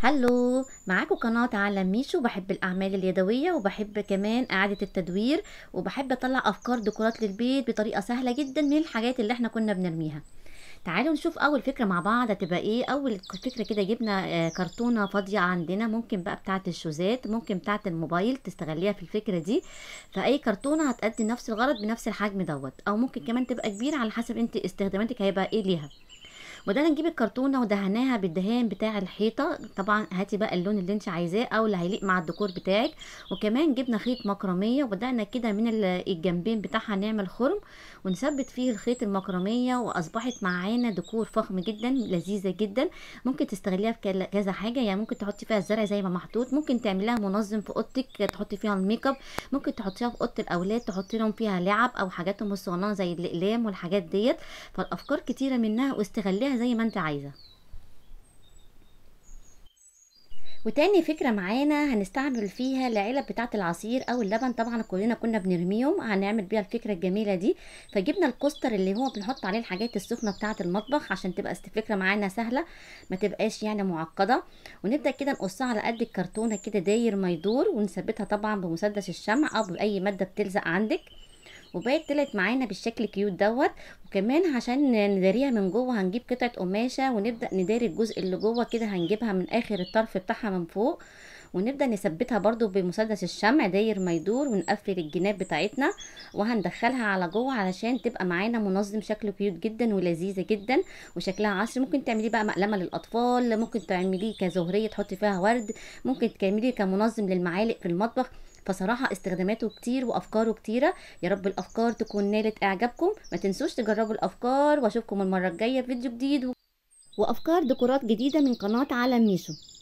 هلو معاكم قناة عالم ميشو بحب الأعمال اليدوية وبحب كمان إعادة التدوير وبحب أطلع أفكار ديكورات للبيت بطريقة سهلة جدا من الحاجات اللي احنا كنا بنرميها تعالوا نشوف اول فكره مع بعض هتبقى ايه اول فكره كده جبنا آه، كرتونه فاضيه عندنا ممكن بقى بتاعه الشوزات ممكن بتاعه الموبايل تستغليها في الفكره دي فاي كرتونه هتأدي نفس الغرض بنفس الحجم دوت او ممكن كمان تبقى كبيره على حسب انت استخداماتك هيبقى ايه ليها بدأنا نجيب الكرتونة ودهناها بالدهان بتاع الحيطة طبعا هاتي بقى اللون اللي انت عايزاه او اللي هيليق مع الديكور بتاعك وكمان جبنا خيط مكرمية وبدأنا كده من الجنبين بتاعها نعمل خرم ونثبت فيه الخيط المكرمية واصبحت معانا ديكور فخم جدا لذيذة جدا ممكن تستغليها في كذا حاجة يعني ممكن تحطي فيها الزرع زي ما محطوط ممكن تعمليها منظم في اوضتك تحطي فيها الميك اب ممكن تحطيها في اوضه الاولاد تحطي لهم فيها لعب او حاجاتهم الصغننه زي الاقلام والحاجات ديت فالافكار كتيره منها واستغليها زي ما انت عايزه وتاني فكرة معانا هنستعمل فيها العلب بتاعة العصير او اللبن طبعا كلنا كنا بنرميهم هنعمل بيها الفكرة الجميلة دي فجبنا الكوستر اللي هو بنحط عليه الحاجات السخنة بتاعة المطبخ عشان تبقى الفكرة معانا سهلة ما تبقاش يعني معقدة ونبدأ كده نقصها على قد الكرتونة كده داير ما يدور ونثبتها طبعا بمسدس الشمع او بأي مادة بتلزق عندك وبقت طلعت معانا بالشكل كيوت دوت وكمان عشان نداريها من جوه هنجيب قطعه قماشه ونبدا نداري الجزء اللي جوه كده هنجيبها من اخر الطرف بتاعها من فوق ونبدا نثبتها برضو بمسدس الشمع داير ما يدور ونقفل الجناب بتاعتنا وهندخلها على جوه علشان تبقى معانا منظم شكله كيوت جدا ولذيذه جدا وشكلها عصر ممكن تعمليه بقى مقلمه للاطفال ممكن تعمليه كزهريه تحطي فيها ورد ممكن تعمليه كمنظم للمعالق في المطبخ فصراحه استخداماته كتير وافكاره كتيره يا رب الافكار تكون نالت اعجابكم ما تنسوش تجربوا الافكار واشوفكم المره الجايه في فيديو جديد وافكار ديكورات جديده من قناه عالم ميشو